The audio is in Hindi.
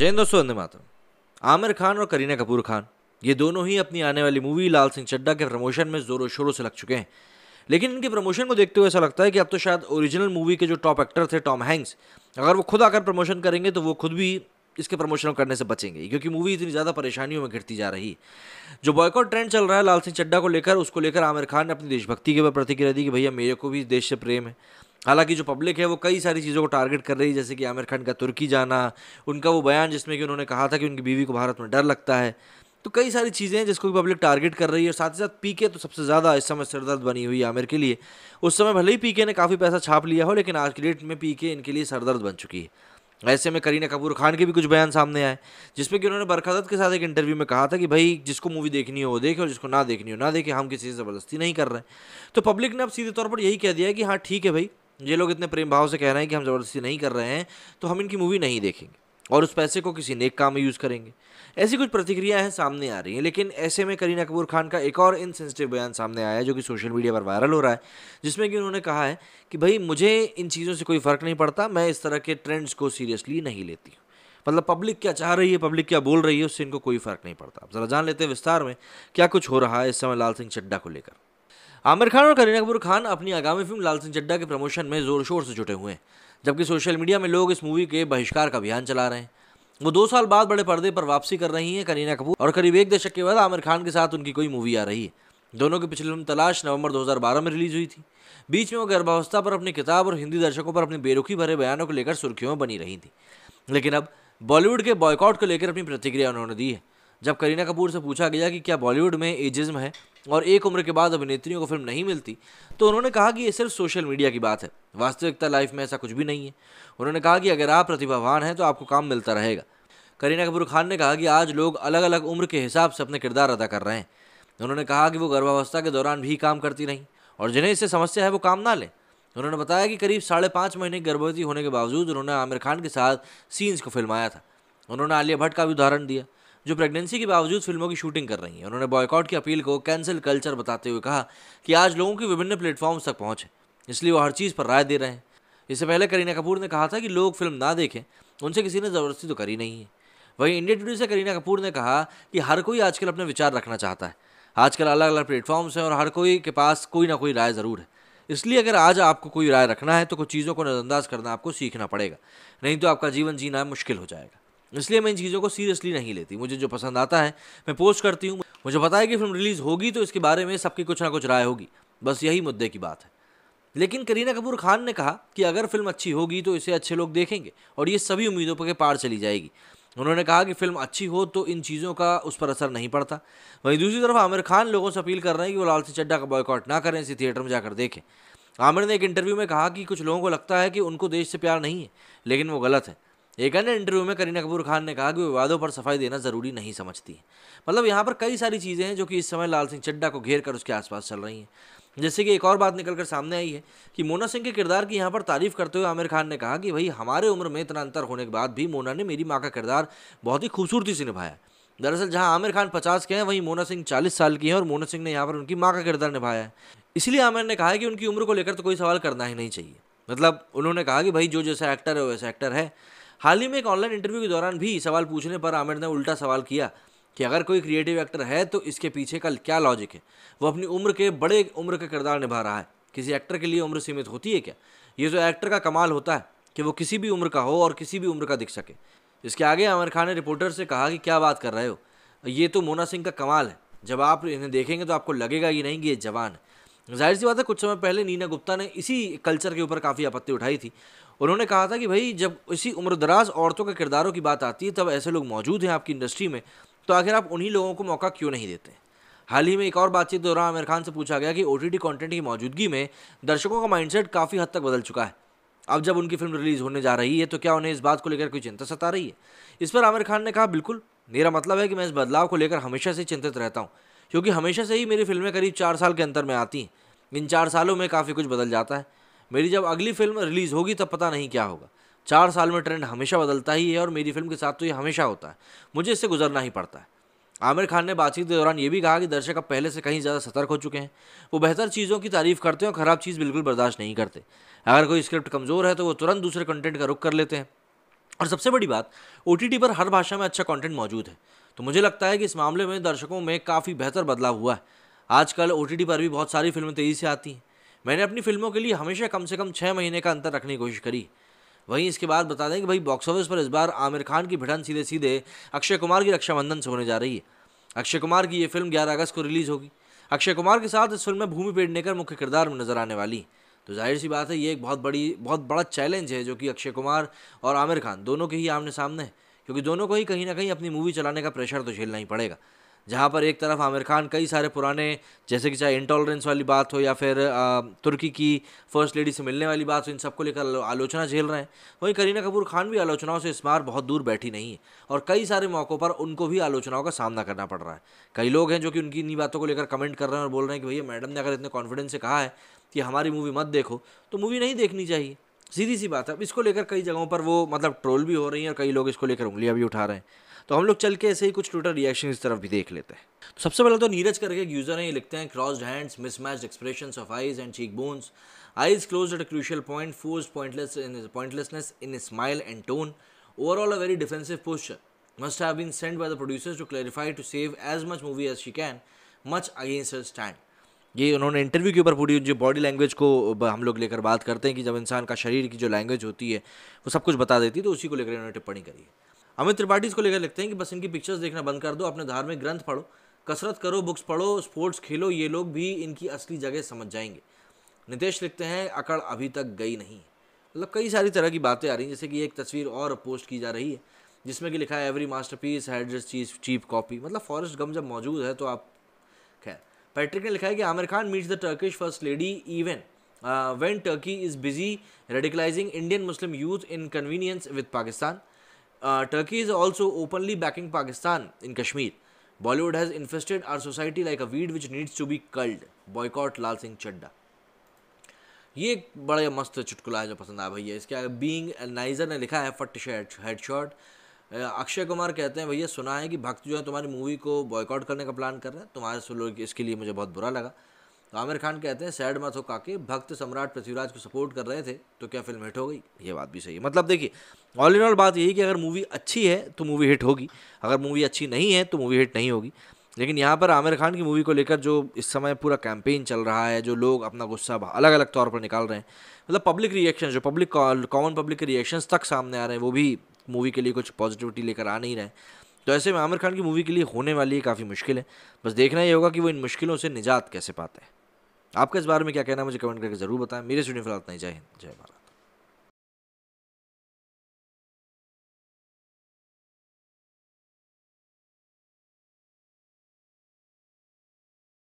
जैन दोस्तों वंदे मात्र आमिर खान और करीना कपूर खान ये दोनों ही अपनी आने वाली मूवी लाल सिंह चड्डा के प्रमोशन में जोरों शोरों से लग चुके हैं लेकिन इनके प्रमोशन को देखते हुए ऐसा लगता है कि अब तो शायद ओरिजिनल मूवी के जो टॉप एक्टर थे टॉम हैंक्स अगर वो खुद आकर प्रमोशन करेंगे तो वो खुद भी इसके प्रमोशन करने से बचेंगे क्योंकि मूवी इतनी ज़्यादा परेशानियों में घिरती जा रही जो बॉयकॉट ट्रेंड चल रहा है लाल सिंह चड्डा को लेकर उसको लेकर आमिर खान ने अपनी देशभक्ति के ऊपर प्रतिक्रिया दी कि भैया मेरे को भी देश से प्रेम है हालांकि जो पब्लिक है वो कई सारी चीज़ों को टारगेट कर रही है जैसे कि आमिर खान का तुर्की जाना उनका वो बयान जिसमें कि उन्होंने कहा था कि उनकी बीवी को भारत में डर लगता है तो कई सारी चीज़ें हैं जिसको पब्लिक टारगेट कर रही है और साथ ही साथ पीके तो सबसे ज़्यादा इस समय सरदर्द बनी हुई है आमिर के लिए उस समय भले ही पीके ने काफ़ी पैसा छाप लिया हो लेकिन आज की डेट में पीके इनके लिए सरदर्द बन चुकी है ऐसे में करीना कपूर खान के भी कुछ बयान सामने आए जिसमें कि उन्होंने बरकदत के साथ एक इंटरव्यू में कहा था कि भाई जिसको मूवी देखनी हो वो देखे और जिसको ना देखनी हो ना देखे हम किसी से ज़बरदस्ती नहीं कर रहे तो पब्लिक ने अब सीधे तौर पर यही कह दिया कि हाँ ठीक है भाई ये लोग इतने प्रेम भाव से कह रहे हैं कि हम ज़बरदस्ती नहीं कर रहे हैं तो हम इनकी मूवी नहीं देखेंगे और उस पैसे को किसी नेक काम में यूज़ करेंगे ऐसी कुछ प्रतिक्रियाएं हैं सामने आ रही हैं लेकिन ऐसे में करीना कपूर खान का एक और इनसेंसिटिव बयान सामने आया है जो कि सोशल मीडिया पर वायरल हो रहा है जिसमें कि उन्होंने कहा है कि भाई मुझे इन चीज़ों से कोई फ़र्क नहीं पड़ता मैं इस तरह के ट्रेंड्स को सीरियसली नहीं लेती हूँ मतलब पब्लिक क्या चाह रही है पब्लिक क्या बोल रही है उससे इनको कोई फ़र्क नहीं पड़ता ज़रा जान लेते हैं विस्तार में क्या कुछ हो रहा है इस समय लाल सिंह चड्डा को लेकर आमिर खान और करीना कपूर खान अपनी आगामी फिल्म लाल सिंह चड्डा के प्रमोशन में जोर शोर से जुटे हुए हैं जबकि सोशल मीडिया में लोग इस मूवी के बहिष्कार का अभियान चला रहे हैं वो दो साल बाद बड़े पर्दे पर वापसी कर रही हैं करीना कपूर और करीब एक दशक के बाद आमिर खान के साथ उनकी कोई मूवी आ रही है दोनों की पिछली फिल्म तलाश नवंबर 2012 में रिलीज हुई थी बीच में वो गर्भावस्था पर अपनी किताब और हिंदी दर्शकों पर अपने बेरुखी भरे बयानों को लेकर सुर्खियों में बनी रही थी लेकिन अब बॉलीवुड के बॉयकॉट को लेकर अपनी प्रतिक्रिया उन्होंने दी है जब करीना कपूर से पूछा गया कि क्या बॉलीवुड में एजिज्म है और एक उम्र के बाद अभिनेत्रियों को फिल्म नहीं मिलती तो उन्होंने कहा कि ये सिर्फ सोशल मीडिया की बात है वास्तविकता लाइफ में ऐसा कुछ भी नहीं है उन्होंने कहा कि अगर आप प्रतिभावान हैं तो आपको काम मिलता रहेगा करीना कपूर खान ने कहा कि आज लोग अलग अलग उम्र के हिसाब से अपने किरदार अदा कर रहे हैं उन्होंने कहा कि वो गर्भावस्था के दौरान भी काम करती रहीं और जिन्हें इससे समस्या है वो काम ना लें उन्होंने बताया कि करीब साढ़े पाँच महीने गर्भवती होने के बावजूद उन्होंने आमिर खान के साथ सीन्स को फिल्माया था उन्होंने आलिया भट्ट का भी उदाहरण दिया जो प्रेगनेंसी के बावजूद फिल्मों की शूटिंग कर रही हैं उन्होंने बॉयकॉट की अपील को कैंसिल कल्चर बताते हुए कहा कि आज लोगों की विभिन्न प्लेटफॉर्म्स तक पहुँचे इसलिए वो हर चीज़ पर राय दे रहे हैं इससे पहले करीना कपूर ने कहा था कि लोग फिल्म ना देखें उनसे किसी ने ज़बरदस्ती तो करी नहीं है वहीं इंडिया टूडे से करीना कपूर ने कहा कि हर कोई आजकल अपने विचार रखना चाहता है आजकल अलग अलग प्लेटफॉर्म्स हैं और हर कोई के पास कोई ना कोई राय ज़रूर है इसलिए अगर आज आपको कोई राय रखना है तो कुछ चीज़ों को नज़रअंदाज करना आपको सीखना पड़ेगा नहीं तो आपका जीवन जीना मुश्किल हो जाएगा इसलिए मैं इन चीज़ों को सीरियसली नहीं लेती मुझे जो पसंद आता है मैं पोस्ट करती हूँ मुझे पता है कि फिल्म रिलीज़ होगी तो इसके बारे में सबकी कुछ ना कुछ राय होगी बस यही मुद्दे की बात है लेकिन करीना कपूर खान ने कहा कि अगर फिल्म अच्छी होगी तो इसे अच्छे लोग देखेंगे और ये सभी उम्मीदों पर के पार चली जाएगी उन्होंने कहा कि फिल्म अच्छी हो तो इन चीज़ों का उस पर असर नहीं पड़ता वहीं दूसरी तरफ आमिर खान लोगों से अपील कर रहे हैं कि वो लाल सिंह चड्डा का बॉयकॉट ना करें इसे थिएटर में जाकर देखें आमिर ने एक इंटरव्यू में कहा कि कुछ लोगों को लगता है कि उनको देश से प्यार नहीं है लेकिन वो गलत है एक अन्य इंटरव्यू में करीना कपूर खान ने कहा कि विवादों पर सफाई देना ज़रूरी नहीं समझती मतलब यहाँ पर कई सारी चीज़ें हैं जो कि इस समय लाल सिंह चड्डा को घेर कर उसके आसपास चल रही हैं जैसे कि एक और बात निकल कर सामने आई है कि मोना सिंह के किरदार की यहाँ पर तारीफ करते हुए आमिर खान ने कहा कि भाई हमारे उम्र में इतना अंतर होने के बाद भी मोना ने मेरी माँ का किरदार बहुत ही खूबसूरती से निभाया दरअसल जहाँ आमिर खान पचास के हैं वहीं मोना सिंह चालीस साल की हैं और मोना सिंह ने यहाँ पर उनकी माँ का किरदार निभाया है इसलिए आमिर ने कहा है कि उनकी उम्र को लेकर तो कोई सवाल करना ही नहीं चाहिए मतलब उन्होंने कहा कि भाई जो जैसा एक्टर है वैसा एक्टर है हाल ही में एक ऑनलाइन इंटरव्यू के दौरान भी सवाल पूछने पर आमिर ने उल्टा सवाल किया कि अगर कोई क्रिएटिव एक्टर है तो इसके पीछे का क्या लॉजिक है वो अपनी उम्र के बड़े उम्र का किरदार निभा रहा है किसी एक्टर के लिए उम्र सीमित होती है क्या ये जो एक्टर का कमाल होता है कि वो किसी भी उम्र का हो और किसी भी उम्र का दिख सके इसके आगे आमिर खान ने रिपोर्टर से कहा कि क्या बात कर रहे हो ये तो मोना सिंह का कमाल है जब आप इन्हें देखेंगे तो आपको लगेगा ही नहीं कि ये जवान है जाहिर सी बात है कुछ समय पहले नीना गुप्ता ने इसी कल्चर के ऊपर काफ़ी आपत्ति उठाई थी उन्होंने कहा था कि भाई जब इसी उम्रदराज औरतों के किरदारों की बात आती है तब ऐसे लोग मौजूद हैं आपकी इंडस्ट्री में तो आखिर आप उन्हीं लोगों को मौका क्यों नहीं देते हाल ही में एक और बातचीत दौरान आमिर खान से पूछा गया कि ओ टी कंटेंट की मौजूदगी में दर्शकों का माइंडसेट काफ़ी हद तक बदल चुका है अब जब उनकी फिल्म रिलीज़ होने जा रही है तो क्या उन्हें इस बात को लेकर कोई चिंता सता रही है इस पर आमिर खान ने कहा बिल्कुल मेरा मतलब है कि मैं इस बदलाव को लेकर हमेशा से चिंतित रहता हूँ क्योंकि हमेशा से ही मेरी फिल्में करीब चार साल के अंतर में आती हैं इन चार सालों में काफ़ी कुछ बदल जाता है मेरी जब अगली फिल्म रिलीज़ होगी तब पता नहीं क्या होगा चार साल में ट्रेंड हमेशा बदलता ही है और मेरी फिल्म के साथ तो ये हमेशा होता है मुझे इससे गुजरना ही पड़ता है आमिर खान ने बातचीत के दौरान ये भी कहा कि दर्शक अब पहले से कहीं ज़्यादा सतर्क हो चुके हैं वो बेहतर चीज़ों की तारीफ़ करते हैं और ख़राब चीज़ बिल्कुल बर्दाश्त नहीं करते अगर कोई स्क्रिप्ट कमज़ोर है तो वो तुरंत दूसरे कंटेंट का रुख कर लेते हैं और सबसे बड़ी बात ओ पर हर भाषा में अच्छा कॉन्टेंट मौजूद है तो मुझे लगता है कि इस मामले में दर्शकों में काफ़ी बेहतर बदलाव हुआ है आजकल ओ पर भी बहुत सारी फिल्में तेज़ी से आती हैं मैंने अपनी फिल्मों के लिए हमेशा कम से कम छः महीने का अंतर रखने की कोशिश करी वहीं इसके बाद बता दें कि भाई बॉक्स ऑफिस पर इस बार आमिर खान की भिड़न सीधे सीधे अक्षय कुमार की रक्षाबंधन से होने जा रही है अक्षय कुमार की ये फिल्म 11 अगस्त को रिलीज़ होगी अक्षय कुमार के साथ इस फिल्म में भूमि पेडनेकर मुख्य किरदार में नजर आने वाली तो जाहिर सी बात है ये एक बहुत बड़ी बहुत बड़ा चैलेंज है जो कि अक्षय कुमार और आमिर खान दोनों के ही आमने सामने है क्योंकि दोनों को ही कहीं ना कहीं अपनी मूवी चलाने का प्रेशर तो झेलना ही पड़ेगा जहाँ पर एक तरफ आमिर खान कई सारे पुराने जैसे कि चाहे इंटॉलरेंस वाली बात हो या फिर तुर्की की फर्स्ट लेडी से मिलने वाली बात हो इन सबको लेकर आलोचना झेल रहे हैं वहीं करीना कपूर खान भी आलोचनाओं से इस बार बहुत दूर बैठी नहीं है और कई सारे मौक़ों पर उनको भी आलोचनाओं का सामना करना पड़ रहा है कई लोग हैं जो कि उनकी इन्हीं बातों को लेकर कमेंट कर रहे हैं और बोल रहे हैं कि भैया मैडम ने अगर इतने कॉन्फिडेंस से कहा है कि हमारी मूवी मत देखो तो मूवी नहीं देखनी चाहिए सीधी सी बात है अब इसको लेकर कई जगहों पर वो मतलब ट्रोल भी हो रही हैं और कई लोग इसको लेकर उंगलियाँ भी उठा रहे हैं तो हम लोग चल के ऐसे ही कुछ ट्विटर रिएक्शन इस तरफ भी देख लेते हैं तो सबसे पहले तो नीरज करके एक यूज़र है ये लिखते हैं crossed hands mismatch expression of eyes and cheek bones eyes close at a crucial point force pointless in pointlessness in smile and tone overall a very defensive posture must have been send by the producers to clarify to save as much movie as she can much against her stand ये उन्होंने इंटरव्यू के ऊपर पूरी जो बॉडी लैंग्वेज को हम लोग लेकर बात करते हैं कि जब इंसान का शरीर की जो लैंग्वेज होती है वो सब कुछ बता देती है तो उसी को लेकर उन्होंने टिप्पणी करी है अमित त्रिपाठी इसको लेकर लिखते हैं कि बस इनकी पिक्चर्स देखना बंद कर दो अपने धार्मिक ग्रंथ पढ़ो कसरत करो बुक्स पढ़ो स्पोर्ट्स खेलो ये लोग भी इनकी असली जगह समझ जाएंगे नितेश लिखते हैं अकड़ अभी तक गई नहीं मतलब कई सारी तरह की बातें आ रही हैं जैसे कि एक तस्वीर और पोस्ट की जा रही है जिसमें कि लिखा है एवरी मास्टर पीस चीज चीप कॉपी मतलब फॉरेस्ट गम जब मौजूद है तो आप खैर पैट्रिक ने लिखा है कि Aamir Khan meets the Turkish first lady even when Turkey is busy radicalising Indian Muslim youth in convenience with Pakistan Turkey is also openly backing Pakistan in Kashmir. Bollywood has infested our society like a weed which needs to be culled. Boycott Lal Singh Chadda. ये एक बड़ा मस्त चुटकुला है जो पसंद आया भैया इसके आगे बींग नाइजर ने लिखा है फट शेड हेडशॉट अक्षय कुमार कहते हैं भैया सुना है कि भक्त जो है तुम्हारी मूवी को बॉयकॉट करने का प्लान कर रहे हैं तुम्हारे से लोग इसके लिए मुझे बहुत बुरा लगा तो आमिर खान कहते हैं सैड मत हो काके भक्त सम्राट पृथ्वीराज को सपोर्ट कर रहे थे तो क्या फिल्म हिट हो गई ये बात भी सही है मतलब देखिए ऑल इन ऑल बात यही कि अगर मूवी अच्छी है तो मूवी हिट होगी अगर मूवी अच्छी नहीं है तो मूवी हिट नहीं होगी लेकिन यहाँ पर आमिर खान की मूवी को लेकर जो इस समय पूरा कैंपेन चल रहा है जो लोग अपना गुस्सा अलग अलग तौर पर निकाल रहे हैं मतलब पब्लिक रिएक्शन जो पब्लिक कॉमन पब्लिक के रिएक्शंस तक सामने आ रहे हैं वो भी मूवी के लिए कुछ पॉजिटिविटी लेकर आ नहीं रहे तो ऐसे में आमिर खान की मूवी के लिए होने वाली काफ़ी मुश्किल है बस देखना ये होगा कि वो इन मुश्किलों से निजात कैसे पाते हैं आपका इस बारे में क्या कहना है मुझे कमेंट करके जरूर बताएं मेरे स्टूडियो फिलहाल इतना ही जय हिंद जय भारत